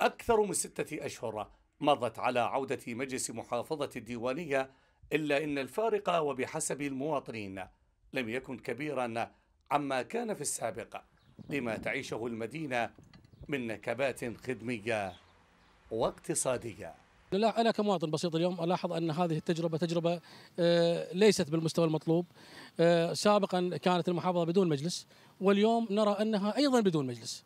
أكثر من ستة أشهر مضت على عودة مجلس محافظة الديوانية إلا إن الفارق وبحسب المواطنين لم يكن كبيرا عما كان في السابق لما تعيشه المدينة من نكبات خدمية واقتصادية لا أنا كمواطن بسيط اليوم ألاحظ أن هذه التجربة تجربة آه، ليست بالمستوى المطلوب آه، سابقا كانت المحافظة بدون مجلس واليوم نرى أنها أيضا بدون مجلس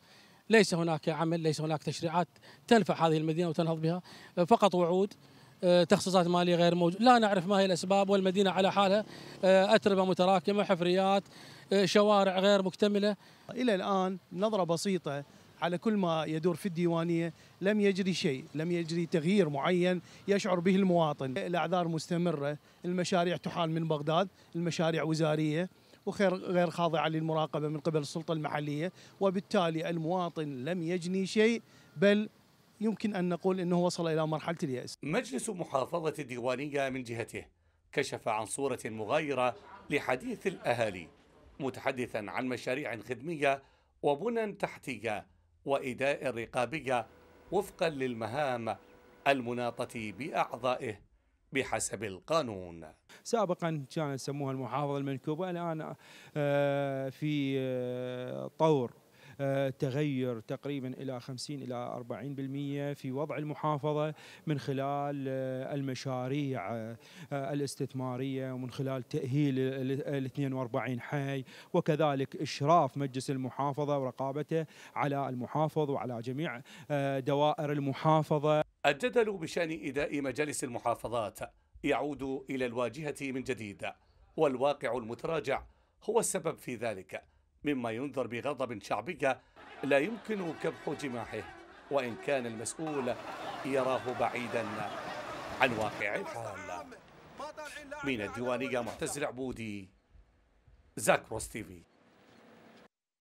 ليس هناك عمل ليس هناك تشريعات تنفع هذه المدينة وتنهض بها آه، فقط وعود آه، تخصيصات مالية غير موجودة لا نعرف ما هي الأسباب والمدينة على حالها آه، أتربة متراكمة حفريات شوارع غير مكتملة إلى الآن نظرة بسيطة على كل ما يدور في الديوانية لم يجري شيء لم يجري تغيير معين يشعر به المواطن الأعذار مستمرة المشاريع تحال من بغداد المشاريع وزارية وخير غير خاضعة للمراقبة من قبل السلطة المحلية وبالتالي المواطن لم يجني شيء بل يمكن أن نقول أنه وصل إلى مرحلة اليأس مجلس محافظة الديوانية من جهته كشف عن صورة مغايرة لحديث الأهالي متحدثا عن مشاريع خدمية وبنى تحتية وإداء رقابية وفقا للمهام المناطة بأعضائه بحسب القانون سابقا كان يسموها المحافظة المنكوبة الآن آه، في آه، طور آه، تغير تقريبا الى 50 الى 40% في وضع المحافظه من خلال المشاريع الاستثماريه ومن خلال تاهيل ال 42 حي وكذلك اشراف مجلس المحافظه ورقابته على المحافظ وعلى جميع دوائر المحافظه الجدل بشان إداء مجالس المحافظات يعود إلى الواجهة من جديد والواقع المتراجع هو السبب في ذلك مما ينذر بغضب شعبي لا يمكن كبح جماحه وإن كان المسؤول يراه بعيدا عن واقع الحال من الديوانية معتز العبودي زاكروس تيفي